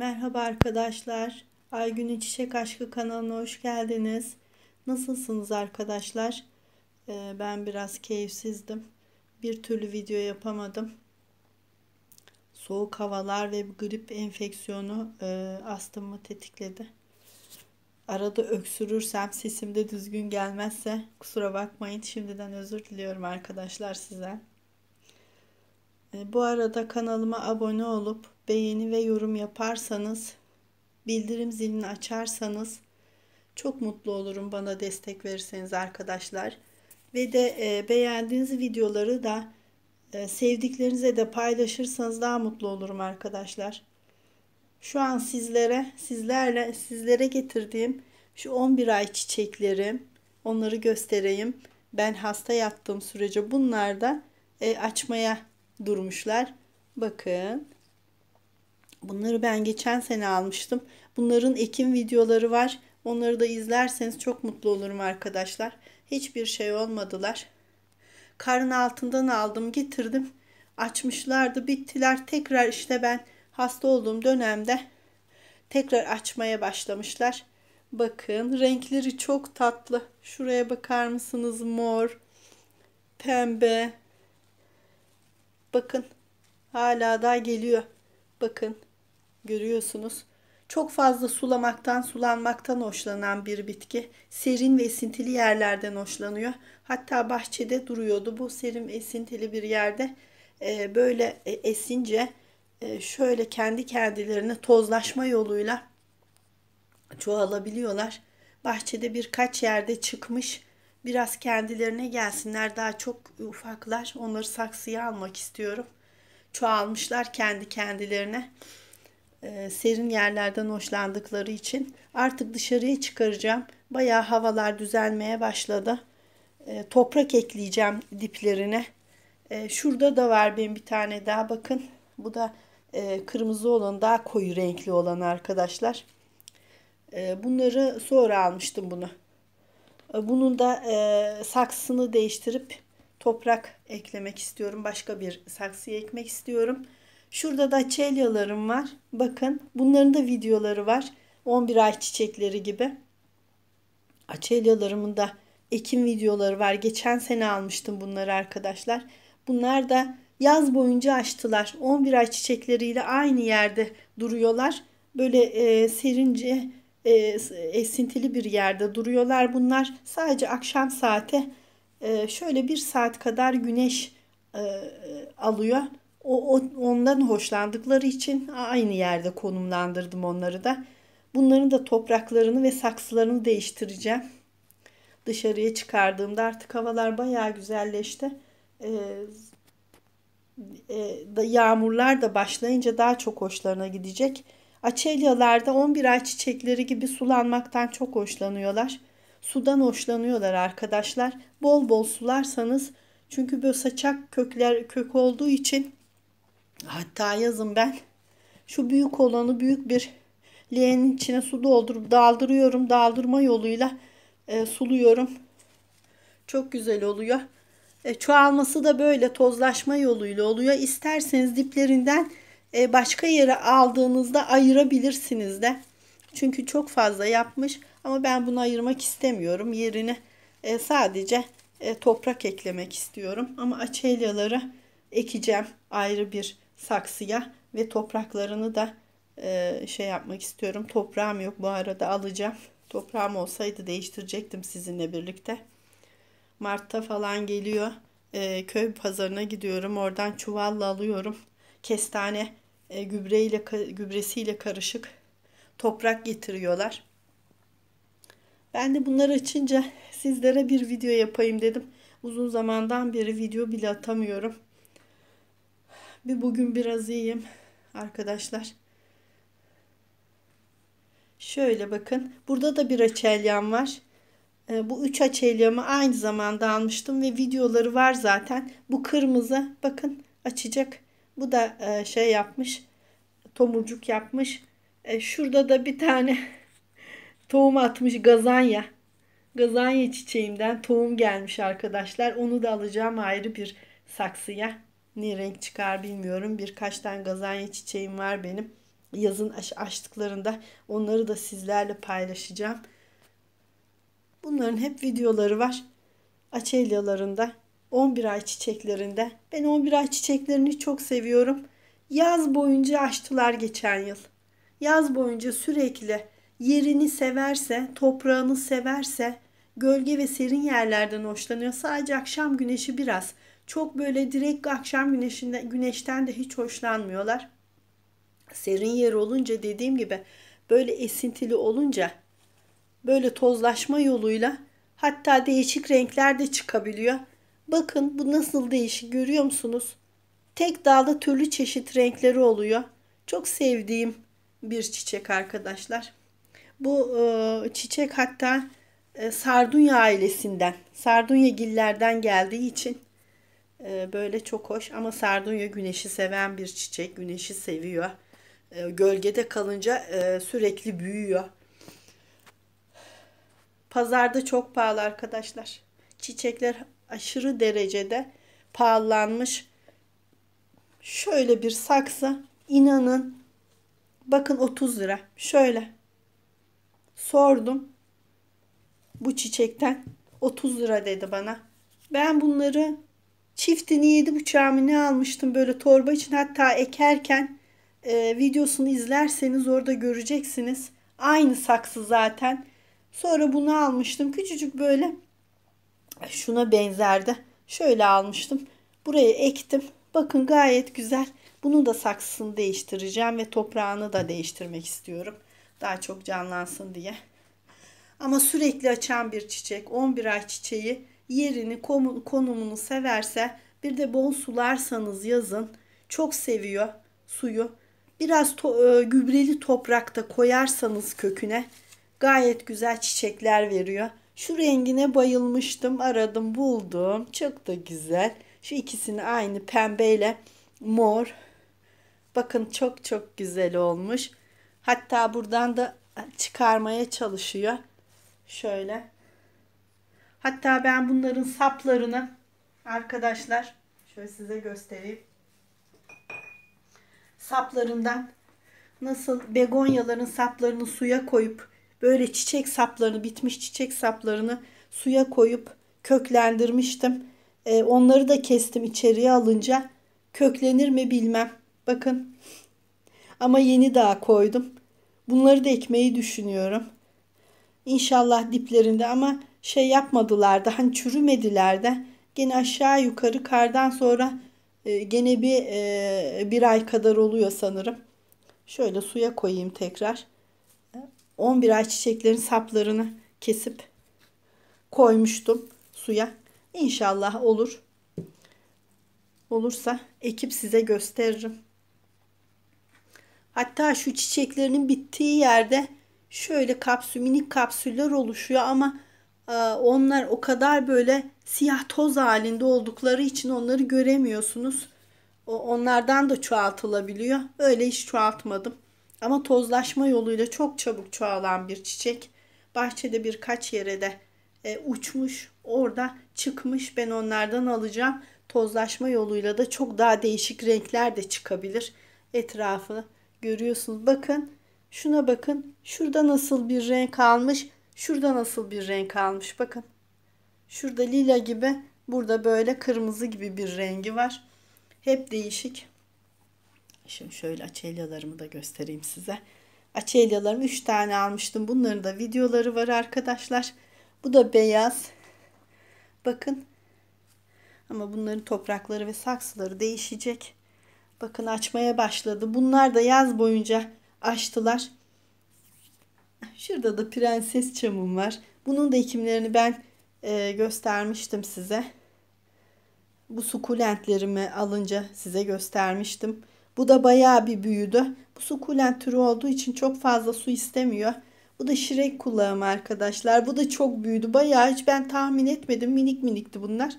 Merhaba arkadaşlar. Aygün'ün Çiçek Aşkı kanalına hoş geldiniz. Nasılsınız arkadaşlar? Ee, ben biraz keyifsizdim. Bir türlü video yapamadım. Soğuk havalar ve grip enfeksiyonu e, astımı tetikledi. Arada öksürürsem sesim de düzgün gelmezse kusura bakmayın. Şimdiden özür diliyorum arkadaşlar size. Ee, bu arada kanalıma abone olup beğeni ve yorum yaparsanız, bildirim zilini açarsanız çok mutlu olurum bana destek verirseniz arkadaşlar. Ve de e, beğendiğiniz videoları da e, sevdiklerinize de paylaşırsanız daha mutlu olurum arkadaşlar. Şu an sizlere, sizlerle sizlere getirdiğim şu 11 ay çiçeklerim, onları göstereyim. Ben hasta yattığım sürece bunlar da e, açmaya durmuşlar. Bakın. Bunları ben geçen sene almıştım. Bunların ekim videoları var. Onları da izlerseniz çok mutlu olurum arkadaşlar. Hiçbir şey olmadılar. Karın altından aldım getirdim. Açmışlardı bittiler. Tekrar işte ben hasta olduğum dönemde tekrar açmaya başlamışlar. Bakın renkleri çok tatlı. Şuraya bakar mısınız? Mor, pembe, Bakın hala daha geliyor. Bakın görüyorsunuz. Çok fazla sulamaktan, sulanmaktan hoşlanan bir bitki. Serin ve esintili yerlerden hoşlanıyor. Hatta bahçede duruyordu bu serin ve esintili bir yerde. E, böyle e, esince e, şöyle kendi kendilerine tozlaşma yoluyla çoğalabiliyorlar. Bahçede birkaç yerde çıkmış Biraz kendilerine gelsinler. Daha çok ufaklar. Onları saksıya almak istiyorum. Çoğalmışlar kendi kendilerine. E, serin yerlerden hoşlandıkları için. Artık dışarıya çıkaracağım. Bayağı havalar düzelmeye başladı. E, toprak ekleyeceğim diplerine. E, şurada da var benim bir tane daha bakın. Bu da e, kırmızı olan daha koyu renkli olan arkadaşlar. E, bunları sonra almıştım bunu. Bunun da e, saksını değiştirip toprak eklemek istiyorum. Başka bir saksıya ekmek istiyorum. Şurada da çelyalarım var. Bakın bunların da videoları var. 11 ay çiçekleri gibi. Açelyalarımın da ekim videoları var. Geçen sene almıştım bunları arkadaşlar. Bunlar da yaz boyunca açtılar. 11 ay çiçekleriyle aynı yerde duruyorlar. Böyle e, serince e, esintili bir yerde duruyorlar. Bunlar sadece akşam saate e, şöyle bir saat kadar güneş e, alıyor. O, o ondan hoşlandıkları için aynı yerde konumlandırdım onları da. Bunların da topraklarını ve saksılarını değiştireceğim. Dışarıya çıkardığımda artık havalar bayağı güzelleşti. Ee, e, e yağmurlar da başlayınca daha çok hoşlarına gidecek. Açelyalarda 11 ay çiçekleri gibi sulanmaktan çok hoşlanıyorlar. Sudan hoşlanıyorlar arkadaşlar. Bol bol sularsanız çünkü böyle saçak kökler kök olduğu için hatta yazın ben şu büyük olanı büyük bir leğenin içine su doldurup daldırıyorum. Daldırma yoluyla e, suluyorum. Çok güzel oluyor. E, çoğalması da böyle tozlaşma yoluyla oluyor. İsterseniz diplerinden e, başka yere aldığınızda ayırabilirsiniz de. Çünkü çok fazla yapmış ama ben bunu ayırmak istemiyorum. Yerine e, sadece e, toprak eklemek istiyorum. Ama açelyaları ekeceğim ayrı bir saksıya ve topraklarını da şey yapmak istiyorum. Toprağım yok bu arada alacağım. Toprağım olsaydı değiştirecektim sizinle birlikte. Mart'ta falan geliyor. köy pazarına gidiyorum. Oradan çuvalla alıyorum. Kestane e, gübreyle gübresiyle karışık toprak getiriyorlar. Ben de bunları açınca sizlere bir video yapayım dedim. Uzun zamandan beri video bile atamıyorum. Bir bugün biraz iyiyim arkadaşlar. Şöyle bakın. Burada da bir açelyam var. E, bu üç açelyamı aynı zamanda almıştım ve videoları var zaten. Bu kırmızı bakın açacak. Bu da e, şey yapmış, tomurcuk yapmış. E, şurada da bir tane tohum atmış gazanya. Gazanya çiçeğimden tohum gelmiş arkadaşlar. Onu da alacağım ayrı bir saksıya. Ne renk çıkar bilmiyorum. Birkaç tane gazanya çiçeğim var benim. Yazın aç açtıklarında onları da sizlerle paylaşacağım. Bunların hep videoları var. Açelyalarında 11 ay çiçeklerinde. Ben 11 ay çiçeklerini çok seviyorum. Yaz boyunca açtılar geçen yıl. Yaz boyunca sürekli yerini severse, toprağını severse, gölge ve serin yerlerden hoşlanıyor. Sadece akşam güneşi biraz. Çok böyle direkt akşam güneşinde, güneşten de hiç hoşlanmıyorlar. Serin yer olunca dediğim gibi böyle esintili olunca böyle tozlaşma yoluyla hatta değişik renkler de çıkabiliyor. Bakın bu nasıl değişik görüyor musunuz? Tek dalda türlü çeşit renkleri oluyor. Çok sevdiğim bir çiçek arkadaşlar. Bu e, çiçek hatta e, Sardunya ailesinden, Sardunya gillerden geldiği için e, böyle çok hoş. Ama Sardunya güneşi seven bir çiçek, güneşi seviyor. E, gölgede kalınca e, sürekli büyüyor. Pazarda çok pahalı arkadaşlar. Çiçekler aşırı derecede pahalanmış. Şöyle bir saksı inanın bakın 30 lira. Şöyle sordum bu çiçekten 30 lira dedi bana. Ben bunları çiftini yedi buçağımı ne almıştım böyle torba için hatta ekerken e, videosunu izlerseniz orada göreceksiniz. Aynı saksı zaten. Sonra bunu almıştım. Küçücük böyle şuna benzerdi. Şöyle almıştım. Buraya ektim. Bakın gayet güzel. Bunun da saksısını değiştireceğim ve toprağını da değiştirmek istiyorum. Daha çok canlansın diye. Ama sürekli açan bir çiçek, 11 ay çiçeği yerini, konumunu severse bir de bol sularsanız yazın. Çok seviyor suyu. Biraz to e, gübreli toprakta koyarsanız köküne gayet güzel çiçekler veriyor. Şu rengine bayılmıştım. Aradım buldum. Çok da güzel. Şu ikisini aynı pembeyle mor. Bakın çok çok güzel olmuş. Hatta buradan da çıkarmaya çalışıyor. Şöyle. Hatta ben bunların saplarını arkadaşlar şöyle size göstereyim. Saplarından nasıl begonyaların saplarını suya koyup böyle çiçek saplarını bitmiş çiçek saplarını suya koyup köklendirmiştim. E, onları da kestim içeriye alınca. Köklenir mi bilmem. Bakın. Ama yeni daha koydum. Bunları da ekmeyi düşünüyorum. İnşallah diplerinde ama şey yapmadılar da hani çürümediler de gene aşağı yukarı kardan sonra e, gene bir e, bir ay kadar oluyor sanırım. Şöyle suya koyayım tekrar. 11 ay çiçeklerin saplarını kesip koymuştum suya. İnşallah olur. Olursa ekip size gösteririm. Hatta şu çiçeklerinin bittiği yerde şöyle kapsül minik kapsüller oluşuyor ama e, onlar o kadar böyle siyah toz halinde oldukları için onları göremiyorsunuz. Onlardan da çoğaltılabiliyor. Öyle hiç çoğaltmadım. Ama tozlaşma yoluyla çok çabuk çoğalan bir çiçek. Bahçede birkaç yere de e, uçmuş, orada çıkmış. Ben onlardan alacağım. Tozlaşma yoluyla da çok daha değişik renkler de çıkabilir. Etrafı görüyorsunuz. Bakın şuna bakın. Şurada nasıl bir renk almış. Şurada nasıl bir renk almış. Bakın. Şurada lila gibi. Burada böyle kırmızı gibi bir rengi var. Hep değişik. Şimdi şöyle açelyalarımı da göstereyim size. Açelyalarımı 3 tane almıştım. Bunların da videoları var arkadaşlar. Bu da beyaz. Bakın. Ama bunların toprakları ve saksıları değişecek. Bakın açmaya başladı. Bunlar da yaz boyunca açtılar. Şurada da prenses çamım var. Bunun da ekimlerini ben e, göstermiştim size. Bu sukulentlerimi alınca size göstermiştim. Bu da bayağı bir büyüdü. Bu sukulent türü olduğu için çok fazla su istemiyor. Bu da şirek kulağım arkadaşlar. Bu da çok büyüdü. Bayağı hiç ben tahmin etmedim. Minik minikti bunlar.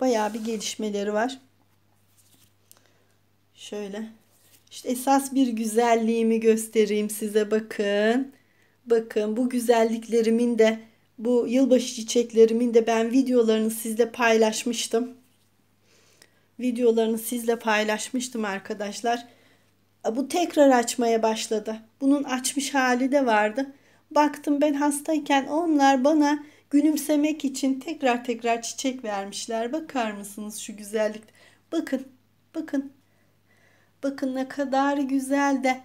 Bayağı bir gelişmeleri var. Şöyle. İşte esas bir güzelliğimi göstereyim size. Bakın. Bakın bu güzelliklerimin de bu yılbaşı çiçeklerimin de ben videolarını sizle paylaşmıştım videolarını sizle paylaşmıştım arkadaşlar. Bu tekrar açmaya başladı. Bunun açmış hali de vardı. Baktım ben hastayken onlar bana gülümsemek için tekrar tekrar çiçek vermişler. Bakar mısınız şu güzellik? Bakın, bakın. Bakın ne kadar güzel de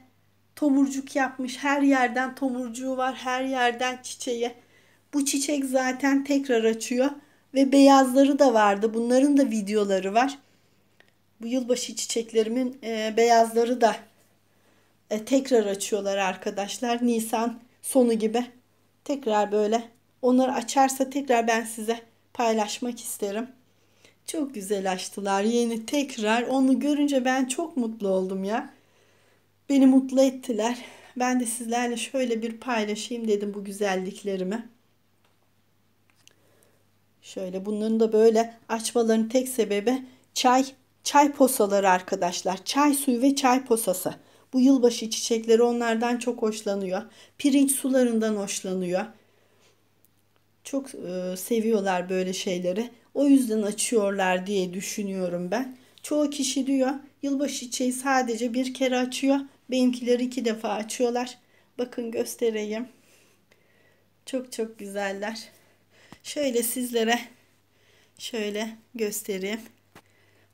tomurcuk yapmış. Her yerden tomurcuğu var, her yerden çiçeği. Bu çiçek zaten tekrar açıyor ve beyazları da vardı. Bunların da videoları var. Bu yılbaşı çiçeklerimin e, beyazları da e, tekrar açıyorlar arkadaşlar. Nisan sonu gibi tekrar böyle onları açarsa tekrar ben size paylaşmak isterim. Çok güzel açtılar yeni tekrar. Onu görünce ben çok mutlu oldum ya. Beni mutlu ettiler. Ben de sizlerle şöyle bir paylaşayım dedim bu güzelliklerimi. Şöyle bunların da böyle açmaların tek sebebi çay Çay posaları arkadaşlar. Çay suyu ve çay posası. Bu yılbaşı çiçekleri onlardan çok hoşlanıyor. Pirinç sularından hoşlanıyor. Çok e, seviyorlar böyle şeyleri. O yüzden açıyorlar diye düşünüyorum ben. Çoğu kişi diyor yılbaşı çiçeği sadece bir kere açıyor. Benimkileri iki defa açıyorlar. Bakın göstereyim. Çok çok güzeller. Şöyle sizlere şöyle göstereyim.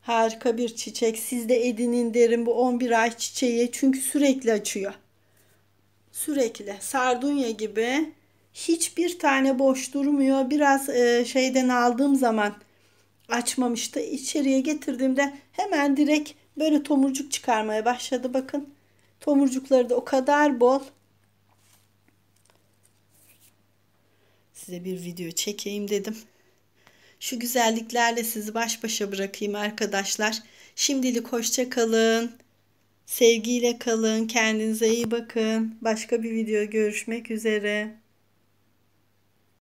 Harika bir çiçek. Siz de edinin derim bu 11 ay çiçeği. Çünkü sürekli açıyor. Sürekli. Sardunya gibi hiçbir tane boş durmuyor. Biraz e, şeyden aldığım zaman açmamıştı. İçeriye getirdiğimde hemen direkt böyle tomurcuk çıkarmaya başladı. Bakın tomurcukları da o kadar bol. Size bir video çekeyim dedim. Şu güzelliklerle sizi baş başa bırakayım arkadaşlar. Şimdilik hoşça kalın. Sevgiyle kalın. Kendinize iyi bakın. Başka bir video görüşmek üzere.